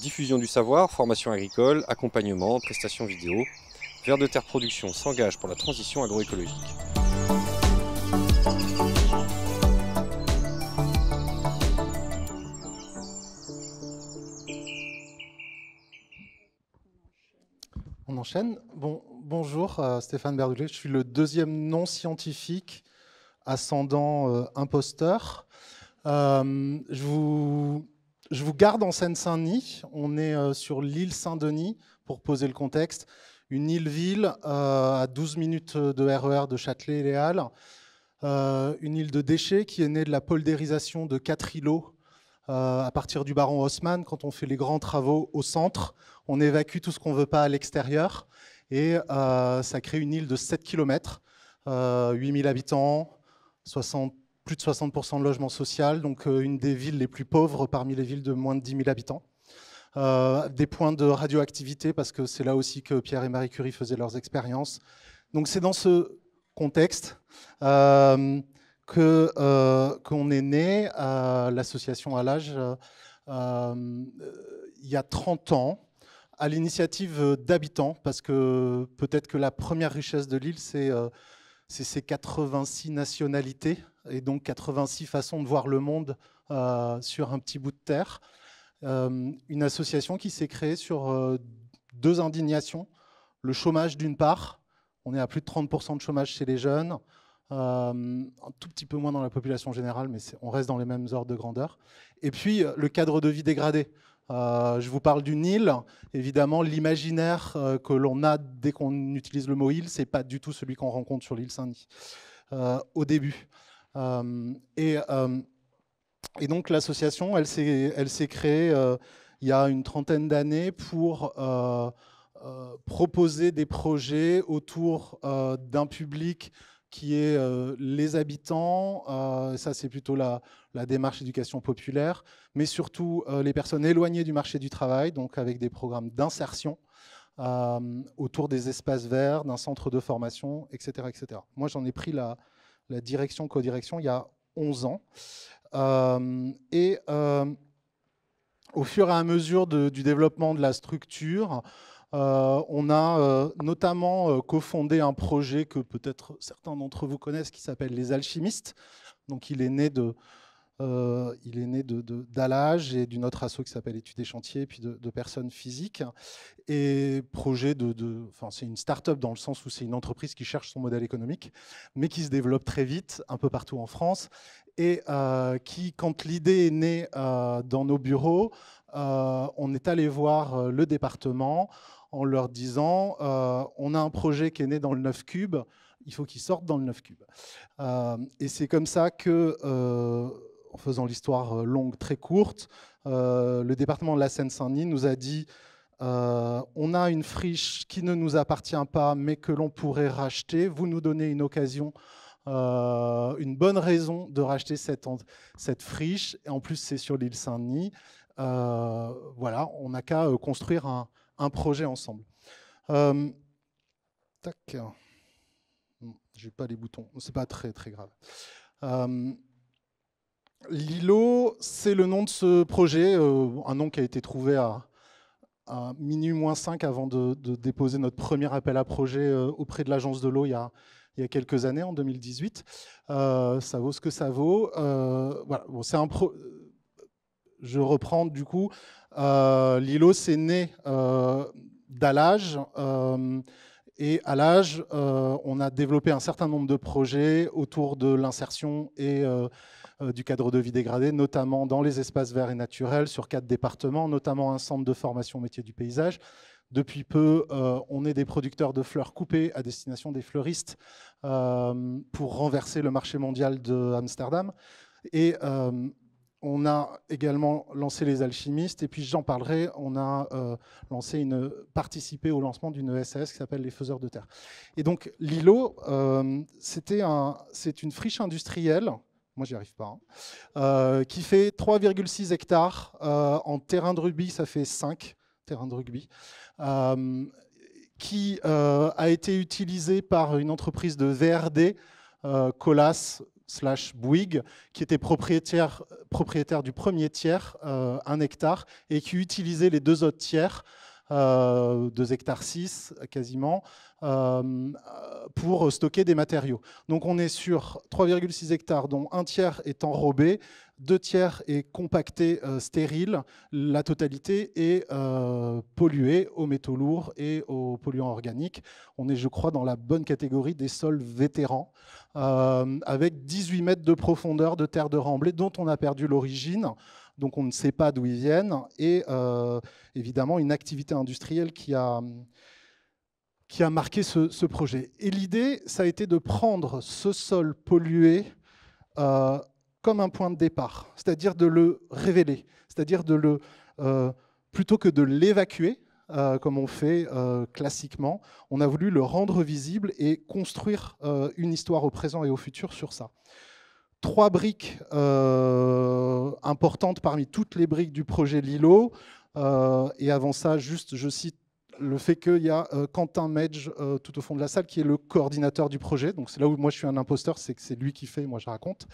Diffusion du savoir, formation agricole, accompagnement, prestations vidéo. Vers de Terre Production s'engage pour la transition agroécologique. On enchaîne. bonjour euh, Stéphane Berdoulet, je suis le deuxième non scientifique ascendant euh, imposteur. Euh, je vous je vous garde en Seine-Saint-Denis. On est euh, sur l'île Saint-Denis, pour poser le contexte. Une île-ville euh, à 12 minutes de RER e de Châtelet et euh, Les Halles. une île de déchets qui est née de la poldérisation de quatre îlots à partir du baron Haussmann. Quand on fait les grands travaux au centre, on évacue tout ce qu'on ne veut pas à l'extérieur. Et ça crée une île de 7 km, 8000 habitants, 60 plus de 60% de logements social, donc euh, une des villes les plus pauvres parmi les villes de moins de 10 000 habitants. Euh, des points de radioactivité, parce que c'est là aussi que Pierre et Marie Curie faisaient leurs expériences. Donc c'est dans ce contexte euh, que qu'on est né, l'association à l'âge, il y a 30 ans, à l'initiative d'habitants, parce que peut-être que la première richesse de l'île, c'est ces 86 nationalités et donc 86 façons de voir le monde euh, sur un petit bout de terre. Euh, une association qui s'est créée sur euh, deux indignations. Le chômage d'une part, on est à plus de 30% de chômage chez les jeunes, un tout petit peu moins dans la population générale, mais on reste dans les mêmes ordres de grandeur. Et puis le cadre de vie dégradé. je vous parle d'une île. Évidemment, l'imaginaire que l'on a dès qu'on utilise le mot île, c'est pas du tout celui qu'on rencontre sur l'île Saint-Denis au début. Euh, et, euh, et, donc l'association, elle s'est créée euh, il y a une trentaine d'années pour proposer des projets autour d'un public qui est les habitants, ça c'est plutôt la, démarche éducation populaire, mais surtout les personnes éloignées du marché du travail, donc avec des programmes d'insertion autour des espaces verts, d'un centre de formation, etc. etc. Moi j'en ai pris la, la direction co direction il y a 11 ans. Euh, et euh, au fur et à mesure du développement de la structure, euh, on a notamment cofondé un projet que peut-être certains d'entre vous connaissent qui s'appelle Les Alchimistes. Donc il est né de, euh, il est né d'Alage de, et d'une autre asso qui s'appelle Études et chantiers, puis de, personnes physiques. Et projet de. Enfin, c'est une start-up dans le sens où c'est une entreprise qui cherche son modèle économique, mais qui se développe très vite, un peu partout en France. Et euh, qui, quand l'idée est née euh, dans nos bureaux, on est allé voir le département en leur disant on a un projet qui est né dans le 9 cube, il faut qu'il sorte dans le 9 cube. et c'est comme ça que en faisant l'histoire euh, longue très courte, euh, le département de la Seine-Saint-Denis nous a dit euh, on a une friche qui ne nous appartient pas, mais que l'on pourrait racheter. Vous nous donnez une occasion, une bonne raison de racheter cette, cette friche. Et en plus, c'est sur l'île Saint-Denis. voilà, on n'a qu'à construire un, projet ensemble. tac. n'ai pas les boutons, n'est pas très très grave. Lilo, c'est le nom de ce projet, euh, un nom qui a été trouvé à, à minuit moins 5 avant de, déposer notre premier appel à projet euh, auprès de l'Agence de l'eau il, y a quelques années, en 2018. Euh, ça vaut ce que ça vaut. un Je reprends du coup. Lilo, c'est né l'âge. Et à l'âge, on a développé un certain nombre de projets autour de l'insertion et euh, du cadre de vie dégradé, notamment dans les espaces verts et naturels, sur quatre départements, notamment un centre de formation métier du paysage. Depuis peu, euh, on est des producteurs de fleurs coupées à destination des fleuristes euh, pour renverser le marché mondial de Amsterdam. Et on a également lancé les alchimistes. Et puis j'en parlerai, on a lancé une, participé au lancement d'une ESS qui s'appelle les faiseurs de terre. Et donc Lilo, c'était un, une friche industrielle moi j'y arrive pas, hein. euh, qui fait 3,6 hectares euh, en terrain de rugby, ça fait 5 terrains de rugby, euh, qui a été utilisé par une entreprise de VRD, Colas slash Bouygues, qui était propriétaire, propriétaire du premier tiers, un hectare, et qui utilisait les deux autres tiers euh, 2 hectares 6 quasiment, euh, pour stocker des matériaux. Donc on est sur 3,6 hectares dont un tiers est enrobé, deux tiers est compacté, euh, stérile, la totalité est euh, polluée aux métaux lourds et aux polluants organiques. On est, je crois, dans la bonne catégorie des sols vétérans, avec 18 mètres de profondeur de terre de remblai dont on a perdu l'origine donc on ne sait pas d'où ils viennent, et euh, évidemment une activité industrielle qui a, qui a marqué ce, projet. Et l'idée, ça a été de prendre ce sol pollué euh, comme un point de départ, c'est-à-dire de le révéler, c'est-à-dire de le, euh, plutôt que de l'évacuer, comme on fait classiquement. On a voulu le rendre visible et construire une histoire au présent et au futur sur ça trois briques euh, importantes parmi toutes les briques du projet Lilo. Euh, et avant ça, juste, je cite le fait qu'il y a euh, Quentin Medge tout au fond de la salle qui est le coordinateur du projet. Donc c'est là où moi je suis un imposteur, c'est que c'est lui qui fait, moi je raconte.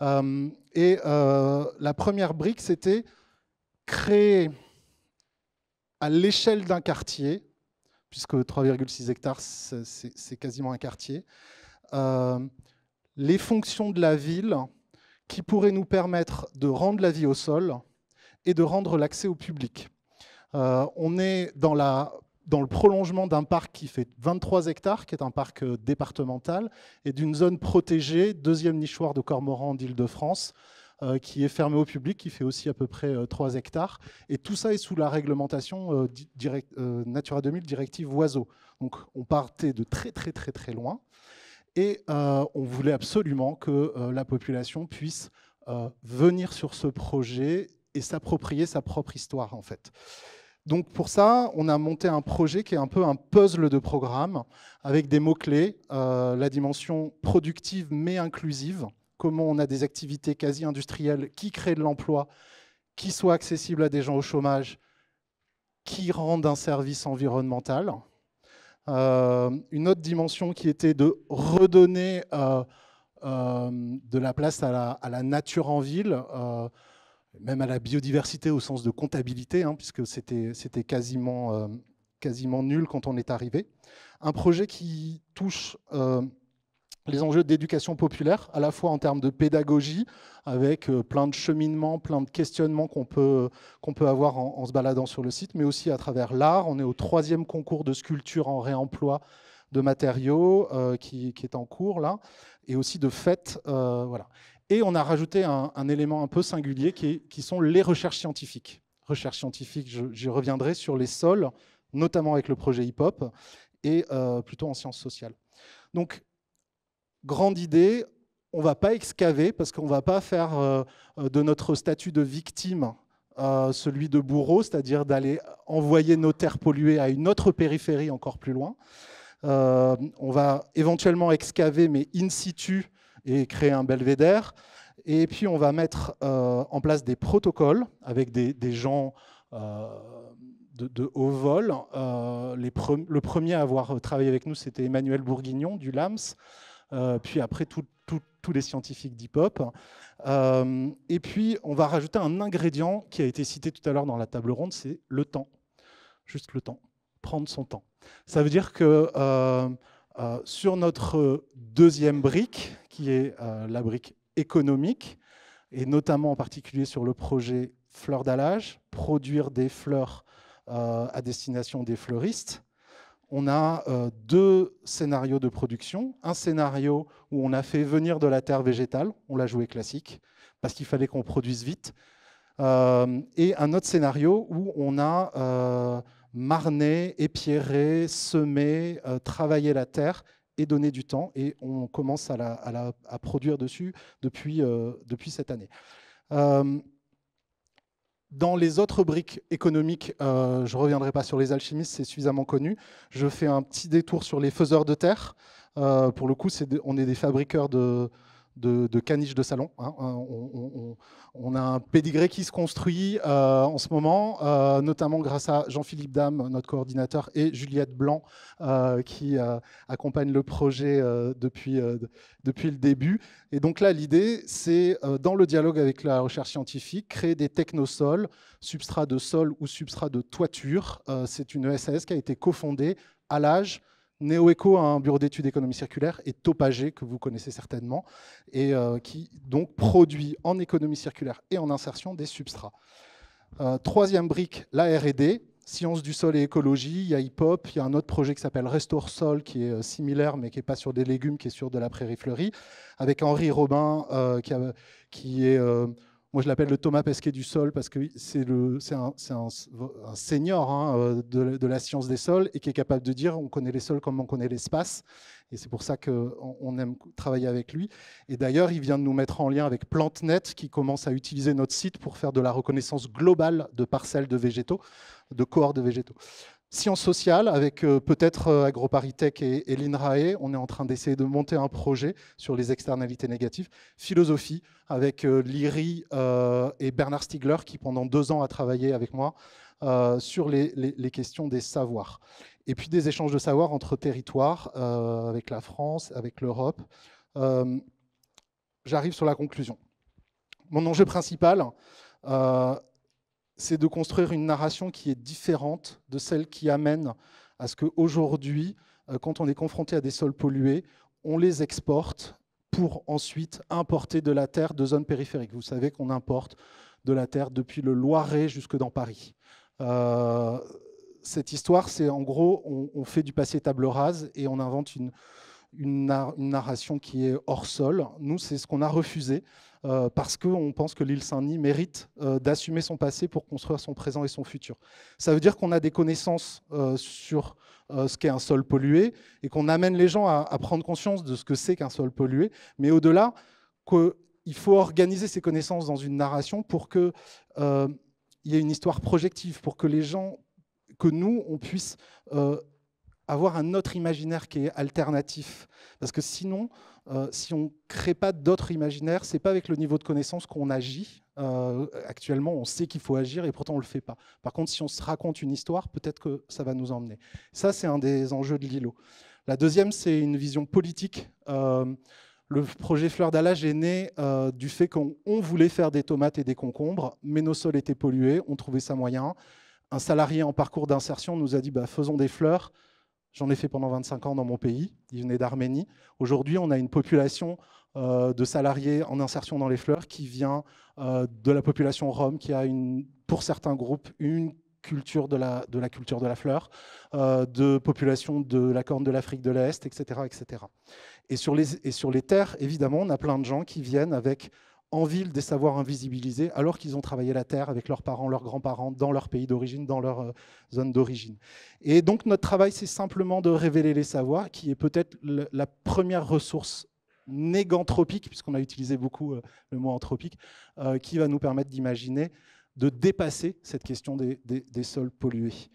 et la première brique, c'était créer à l'échelle d'un quartier, puisque 3,6 hectares, c'est quasiment un quartier, les fonctions de la ville qui pourraient nous permettre de rendre la vie au sol et de rendre l'accès au public. Euh, on est dans, le prolongement d'un parc qui fait 23 hectares, qui est un parc euh, départemental, et d'une zone protégée, deuxième nichoir de Cormoran d'Île-de-France, euh, qui est fermée au public, qui fait aussi à peu près 3 hectares. Et tout ça est sous la réglementation Natura 2000, directive oiseaux. Donc on partait de très très très très loin. Et euh, on voulait absolument que euh, la population puisse euh, venir sur ce projet et s'approprier sa propre histoire, en fait. Donc pour ça, on a monté un projet qui est un peu un puzzle de programme avec des mots-clés, la dimension productive mais inclusive, comment on a des activités quasi-industrielles qui créent de l'emploi, qui soient accessibles à des gens au chômage, qui rendent un service environnemental, euh, une autre dimension qui était de redonner euh, euh, de la place à la, nature en ville même à la biodiversité au sens de comptabilité, hein, puisque c'était quasiment, quasiment nul quand on est arrivé. Un projet qui touche les enjeux d'éducation populaire, à la fois en termes de pédagogie, avec euh, plein de cheminements, plein de questionnements qu'on peut, qu'on peut avoir en, se baladant sur le site, mais aussi à travers l'art. On est au troisième concours de sculpture en réemploi de matériaux euh, qui, est en cours là, et aussi de fêtes. Euh, voilà. Et on a rajouté un, élément un peu singulier qui, qui, sont les recherches scientifiques. Recherches scientifiques, j'y reviendrai sur les sols, notamment avec le projet Hip Hop, et plutôt en sciences sociales. Donc grande idée, on ne va pas excaver parce qu'on ne va pas faire euh, euh, de notre statut de victime euh, celui de bourreau, c'est-à-dire d'aller envoyer nos terres polluées à une autre périphérie encore plus loin. on va éventuellement excaver, mais in situ, et créer un belvédère. Et puis on va mettre en place des protocoles avec des, gens de, haut vol. le premier à avoir travaillé avec nous, c'était Emmanuel Bourguignon du LAMS. Euh, puis après tous les scientifiques dhip euh, et puis, on va rajouter un ingrédient qui a été cité tout à l'heure dans la table ronde, c'est le temps. Juste le temps. Prendre son temps. Ça veut dire que euh, sur notre deuxième brique, qui est la brique économique, et notamment en particulier sur le projet fleur d'allage, produire des fleurs à destination des fleuristes, on a euh, deux scénarios de production. Un scénario où on a fait venir de la terre végétale, on l'a joué classique, parce qu'il fallait qu'on produise vite. Euh, et un autre scénario où on a euh, marné, épierré, semé, travaillé la terre et donné du temps. Et on commence à, la, produire dessus depuis, depuis cette année. Dans les autres briques économiques, euh, je ne reviendrai pas sur les alchimistes, c'est suffisamment connu. Je fais un petit détour sur les faiseurs de terre. Euh, pour le coup, on est des fabricants de, de, caniche de salon. Hein, hein, on, a un pédigré qui se construit euh, en ce moment, euh, notamment grâce à Jean-Philippe Dame, notre coordinateur, et Juliette Blanc, euh, qui accompagne le projet depuis, depuis le début. Et donc là, l'idée, c'est, dans le dialogue avec la recherche scientifique, créer des technosols, substrat de sol ou substrat de toiture. c'est une ESS qui a été cofondée à l'âge NeoEco a un bureau d'études économie circulaire et Topagé, que vous connaissez certainement, et euh, qui donc produit en économie circulaire et en insertion des substrats. Euh, troisième brique, la RD, sciences du sol et écologie. Il y a Hip-Hop, il y a un autre projet qui s'appelle Restore Sol, qui est euh, similaire, mais qui n'est pas sur des légumes, qui est sur de la prairie fleurie, avec Henri Robin, qui, est moi, je l'appelle le Thomas Pesquet du sol parce que c'est un, un, senior hein, de, la science des sols et qui est capable de dire on connaît les sols comme on connaît l'espace. Et c'est pour ça qu'on aime travailler avec lui. Et d'ailleurs, il vient de nous mettre en lien avec PlanteNet qui commence à utiliser notre site pour faire de la reconnaissance globale de parcelles de végétaux, de cohorts de végétaux. Sciences sociales, avec euh, peut-être euh, AgroParisTech et, l'INRAE, on est en train d'essayer de monter un projet sur les externalités négatives. Philosophie, avec euh, Liri et Bernard Stiegler, qui pendant deux ans a travaillé avec moi sur les, les questions des savoirs. Et puis des échanges de savoirs entre territoires, avec la France, avec l'Europe. J'arrive sur la conclusion. Mon enjeu principal, c'est de construire une narration qui est différente de celle qui amène à ce qu'aujourd'hui, euh, quand on est confronté à des sols pollués, on les exporte pour ensuite importer de la terre de zones périphériques. Vous savez qu'on importe de la terre depuis le Loiret jusque dans Paris. Euh, cette histoire, c'est en gros, on, on, fait du passé table rase et on invente une, une, narration qui est hors sol. Nous, c'est ce qu'on a refusé euh, parce parce qu'on pense que l'île Saint-Denis mérite euh, d'assumer son passé pour construire son présent et son futur. Ça veut dire qu'on a des connaissances euh, sur ce qu'est un sol pollué et qu'on amène les gens à, prendre conscience de ce que c'est qu'un sol pollué, mais au-delà, qu'il faut organiser ces connaissances dans une narration pour que... il y ait une histoire projective pour que les gens que nous, on puisse avoir un autre imaginaire qui est alternatif. Parce que sinon, euh, si on ne crée pas d'autres imaginaires, ce n'est pas avec le niveau de connaissance qu'on agit. Euh, actuellement, on sait qu'il faut agir et pourtant on ne le fait pas. Par contre, si on se raconte une histoire, peut-être que ça va nous emmener. Ça, c'est un des enjeux de l'îlot. La deuxième, c'est une vision politique. Euh, le projet Fleur d'Alage est né du fait qu'on voulait faire des tomates et des concombres, mais nos sols étaient pollués, on trouvait ça moyen. Un salarié en parcours d'insertion nous a dit bah, faisons des fleurs. J'en ai fait pendant 25 ans dans mon pays. Il venait d'Arménie. Aujourd'hui, on a une population euh, de salariés en insertion dans les fleurs qui vient euh, de la population rome, qui a une, pour certains groupes une culture de la, de la culture de la fleur, euh, de population de la corne de l'Afrique de l'Est, etc. etc. Et, sur les, et sur les terres, évidemment, on a plein de gens qui viennent avec en ville des savoirs invisibilisés alors qu'ils ont travaillé la terre avec leurs parents, leurs grands-parents, dans leur pays d'origine, dans leur euh, zone d'origine. Et donc notre travail, c'est simplement de révéler les savoirs, qui est peut-être la première ressource négantropique, puisqu'on a utilisé beaucoup euh, le mot anthropique, euh, qui va nous permettre d'imaginer, de dépasser cette question des, sols pollués.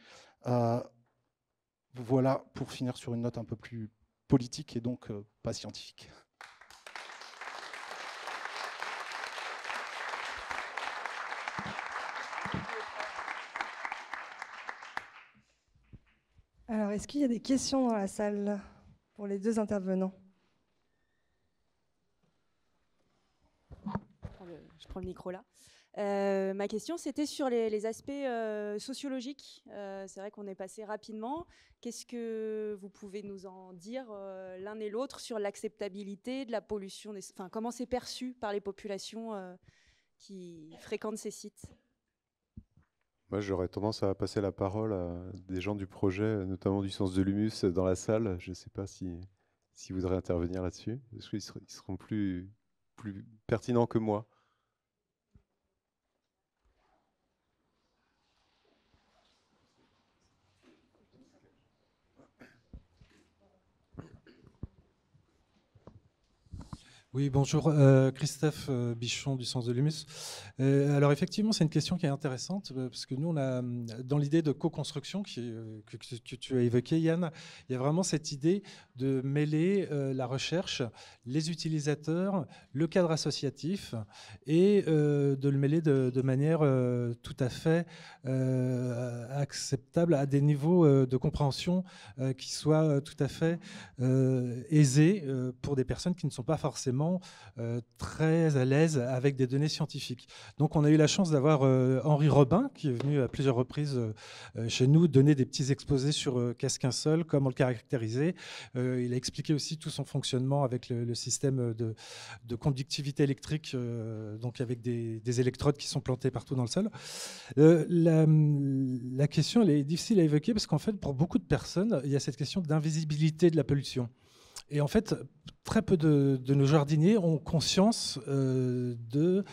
voilà pour finir sur une note un peu plus politique et donc pas scientifique. Alors, est-ce qu'il y a des questions dans la salle pour les deux intervenants Je prends le micro là. Euh, ma question, c'était sur les, aspects euh, sociologiques. Euh, c'est vrai qu'on est passé rapidement. Qu'est-ce que vous pouvez nous en dire l'un et l'autre sur l'acceptabilité de la pollution Comment c'est perçu par les populations qui fréquentent ces sites moi, j'aurais tendance à passer la parole à des gens du projet, notamment du sens de l'humus dans la salle. Je ne sais pas si, si vous intervenir là-dessus. Ils seront plus, plus pertinents que moi. Oui, bonjour. Euh, Christophe euh, Bichon du Sens de l'Humus. Euh, alors effectivement, c'est une question qui est intéressante parce que nous, on a, dans l'idée de co-construction que, tu as évoqué Yann, il y a vraiment cette idée de mêler la recherche, les utilisateurs, le cadre associatif et de le mêler de, de manière tout à fait acceptable à des niveaux de compréhension qui soient tout à fait aisés pour des personnes qui ne sont pas forcément euh, très à l'aise avec des données scientifiques. Donc on a eu la chance d'avoir euh, Henri Robin, qui est venu à plusieurs reprises euh, chez nous donner des petits exposés sur qu'est-ce qu'un sol, comment le caractériser. il a expliqué aussi tout son fonctionnement avec le, système de, conductivité électrique, donc avec des, électrodes qui sont plantées partout dans le sol. La, question, elle est difficile à évoquer parce qu'en fait, pour beaucoup de personnes, il y a cette question d'invisibilité de la pollution. Et en fait, très peu de, nos jardiniers ont conscience euh, de,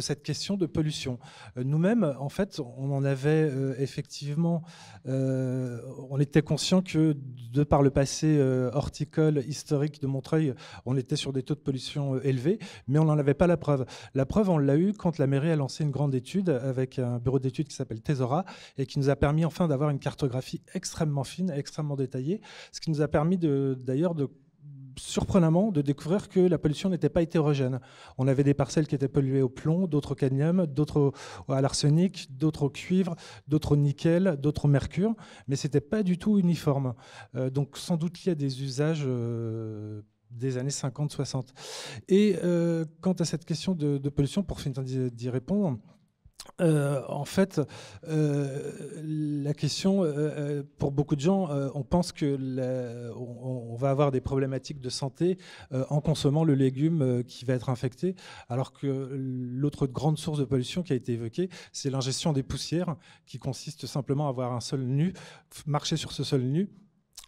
cette question de pollution. Euh, nous-mêmes, en fait, on en avait euh, effectivement, on était conscient que de par le passé horticole historique de Montreuil, on était sur des taux de pollution élevés, mais on n'en avait pas la preuve. La preuve, on l'a eu quand la mairie a lancé une grande étude avec un bureau d'études qui s'appelle Tesora et qui nous a permis enfin d'avoir une cartographie extrêmement fine, extrêmement détaillée, ce qui nous a permis d'ailleurs de, surprenamment de découvrir que la pollution n'était pas hétérogène. On avait des parcelles qui étaient polluées au plomb, d'autres au cadmium, d'autres à l'arsenic, d'autres au cuivre, d'autres au nickel, d'autres au mercure, mais ce n'était pas du tout uniforme. Euh, donc sans doute il y a des usages euh, des années 50-60. Et euh, quant à cette question de pollution, pour finir d'y répondre, euh, en fait, euh, la question, euh, pour beaucoup de gens, on pense que va avoir des problématiques de santé en consommant le légume qui va être infecté, alors que l'autre grande source de pollution qui a été évoquée, c'est l'ingestion des poussières, qui consiste simplement à avoir un sol nu, marcher sur ce sol nu,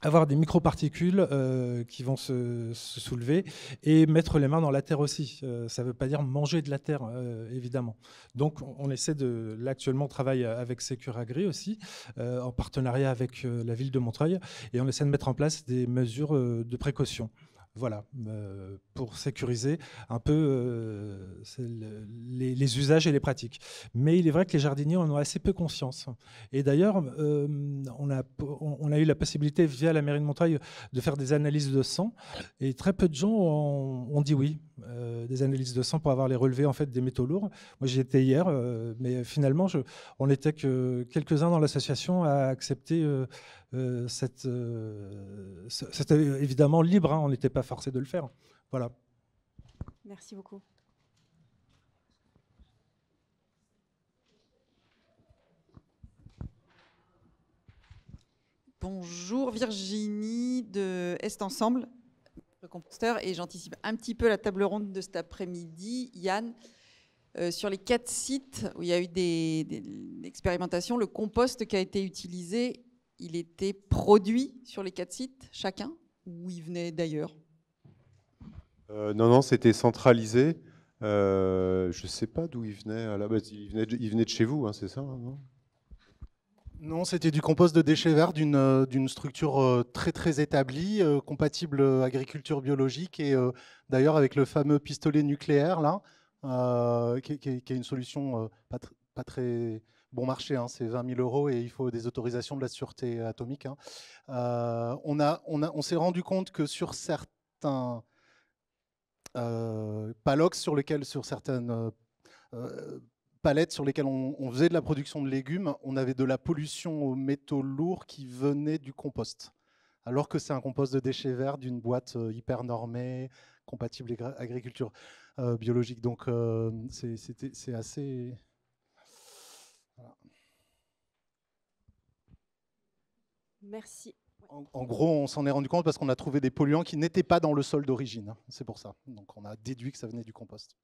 avoir des microparticules euh, qui vont se, soulever et mettre les mains dans la terre aussi. Euh, ça ne veut pas dire manger de la terre, euh, évidemment. Donc, on essaie de. Là, actuellement, on travaille avec Securagri aussi, en partenariat avec la ville de Montreuil, et on essaie de mettre en place des mesures de précaution. Voilà, euh, pour sécuriser un peu euh, les, usages et les pratiques. Mais il est vrai que les jardiniers en ont assez peu conscience. Et d'ailleurs, euh, on, a, eu la possibilité, via la mairie de Montreuil, de faire des analyses de sang. Et très peu de gens ont, dit oui, des analyses de sang pour avoir les relevés en fait, des métaux lourds. Moi, j'y étais hier, mais finalement, on n'était que quelques-uns dans l'association à accepter euh, euh, c'était évidemment libre, hein, on n'était pas forcé de le faire. Voilà. Merci beaucoup. Bonjour Virginie de Est Ensemble, le composteur, et j'anticipe un petit peu la table ronde de cet après-midi. Yann, euh, sur les quatre sites où il y a eu des expérimentations, le compost qui a été utilisé il était produit sur les quatre sites chacun ou il venait d'ailleurs euh, Non, non, c'était centralisé. Euh, je ne sais pas d'où il venait. À la base, il venait de, chez vous, hein, c'est ça hein, Non, c'était du compost de déchets verts d'une euh, structure très très établie, compatible agriculture biologique et d'ailleurs avec le fameux pistolet nucléaire là, qui, est une solution pas très bon marché, hein, c'est 20 000 euros et il faut des autorisations de la sûreté atomique. Hein. Euh, on a, on, a, on s'est rendu compte que sur certains euh, palox sur lesquels, sur certaines euh, palettes sur lesquelles on, faisait de la production de légumes, on avait de la pollution aux métaux lourds qui venait du compost. Alors que c'est un compost de déchets verts d'une boîte hyper normée, compatible agriculture euh, biologique. Donc c'est assez Merci. En, gros, on s'en est rendu compte parce qu'on a trouvé des polluants qui n'étaient pas dans le sol d'origine. C'est pour ça. Donc on a déduit que ça venait du compost.